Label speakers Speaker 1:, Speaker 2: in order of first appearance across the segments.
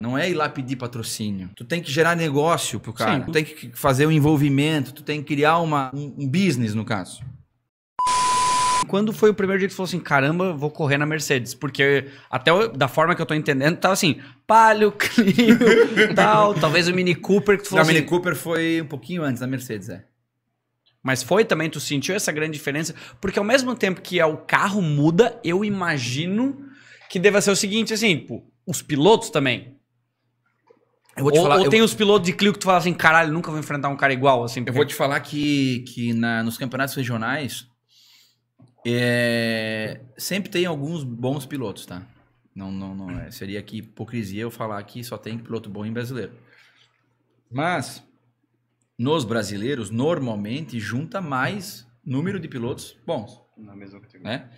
Speaker 1: Não é ir lá pedir patrocínio. Tu tem que gerar negócio pro cara. Sim. Tu tem que fazer o um envolvimento,
Speaker 2: tu tem que criar uma, um, um business, no caso. Quando foi o primeiro dia que tu falou assim, caramba, vou correr na Mercedes? Porque até eu, da forma que eu tô entendendo, tava assim, Palio, Clio, tal, talvez o Mini Cooper que tu falou Não, assim. Mini Cooper foi um pouquinho antes da Mercedes, é. Mas foi também, tu sentiu essa grande diferença? Porque ao mesmo tempo que é o carro muda, eu imagino que deva ser o seguinte, assim, pô, os pilotos também ou, falar, ou tem eu... os pilotos de Clio que tu fala assim, caralho, nunca vou enfrentar um cara igual, assim. Porque... Eu vou te falar que, que na, nos campeonatos regionais é,
Speaker 1: sempre tem alguns bons pilotos, tá? Não, não, não. É, seria aqui hipocrisia eu falar que só tem piloto bom em brasileiro. Mas nos brasileiros, normalmente junta mais número de pilotos bons. Na mesma categoria. Né?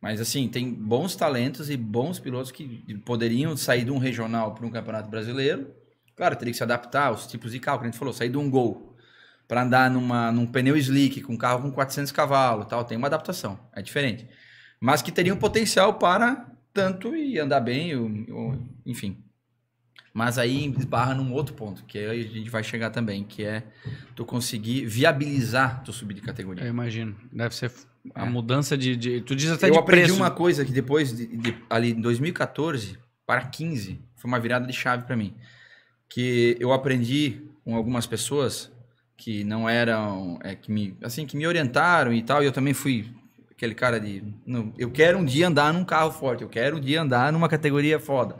Speaker 1: Mas assim, tem bons talentos e bons pilotos que poderiam sair de um regional para um campeonato brasileiro Claro, teria que se adaptar aos tipos de carro, que a gente falou, sair de um gol para andar numa, num pneu slick, com um carro com 400 cavalos tal, tem uma adaptação, é diferente. Mas que teria um potencial para tanto e andar bem, enfim. Mas aí esbarra num outro ponto, que aí a gente vai chegar também, que é tu conseguir
Speaker 2: viabilizar tu subir de categoria. Eu imagino. Deve ser a é. mudança de, de, Tu diz até Eu de aprendi uma
Speaker 1: coisa que depois, de, de, ali em 2014 para 15, foi uma virada de chave para mim que eu aprendi com algumas pessoas que não eram é, que me assim que me orientaram e tal e eu também fui aquele cara de não, eu quero um dia andar num carro forte eu quero um dia andar numa categoria foda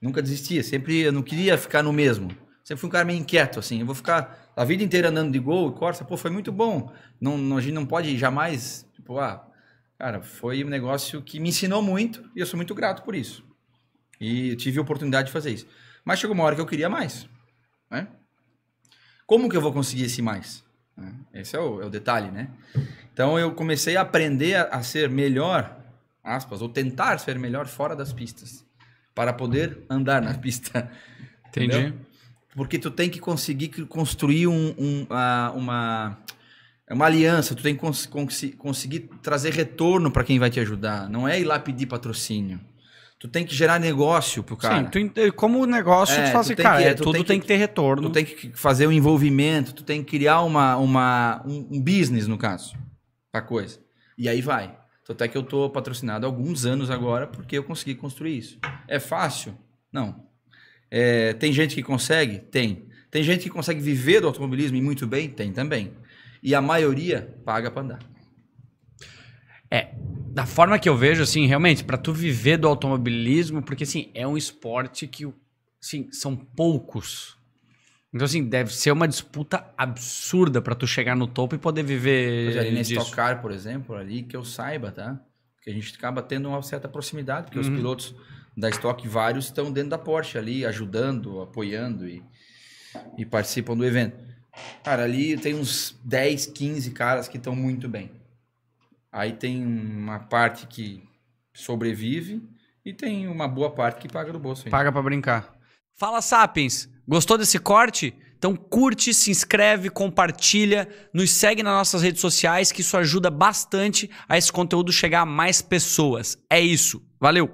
Speaker 1: nunca desistia sempre eu não queria ficar no mesmo sempre fui um cara meio inquieto assim eu vou ficar a vida inteira andando de gol e corsa pô foi muito bom não, não a gente não pode jamais tipo ah cara foi um negócio que me ensinou muito e eu sou muito grato por isso e tive a oportunidade de fazer isso mas chegou uma hora que eu queria mais. Né? Como que eu vou conseguir esse mais? Né? Esse é o, é o detalhe, né? Então eu comecei a aprender a, a ser melhor, aspas, ou tentar ser melhor fora das pistas, para poder andar na pista. Entendi. Entendeu? Porque tu tem que conseguir construir um, um, uma, uma aliança, tu tem que cons cons conseguir trazer retorno para quem vai te ajudar. Não é ir lá pedir patrocínio. Tu tem que gerar negócio pro cara.
Speaker 2: Sim, tu, como negócio, é, tu fala assim, cara, que, é, tudo tem que, tem
Speaker 1: que, ter retorno. Tu tem que fazer um envolvimento, tu tem que criar uma, uma, um, um business, no caso, pra coisa. E aí vai. Então, até que eu tô patrocinado há alguns anos agora, porque eu consegui construir isso. É fácil? Não. É, tem gente que consegue? Tem. Tem gente que consegue viver do automobilismo e muito bem? Tem também. E a maioria paga para andar.
Speaker 2: É, da forma que eu vejo, assim, realmente, para tu viver do automobilismo, porque, assim, é um esporte que, assim, são poucos. Então, assim, deve ser uma disputa absurda para tu chegar no topo e poder viver Mas é, ali na Stock
Speaker 1: Car, por exemplo, ali, que eu saiba, tá? Que a gente acaba tendo uma certa proximidade, porque uhum. os pilotos da Stock, vários estão dentro da Porsche ali, ajudando, apoiando e, e participam do evento. Cara, ali tem uns 10, 15 caras que estão muito bem Aí tem uma parte que sobrevive e tem uma boa parte que paga do bolso. Ainda. Paga
Speaker 2: para brincar. Fala, Sapiens! Gostou desse corte? Então curte, se inscreve, compartilha, nos segue nas nossas redes sociais, que isso ajuda bastante a esse conteúdo chegar a mais pessoas. É isso. Valeu!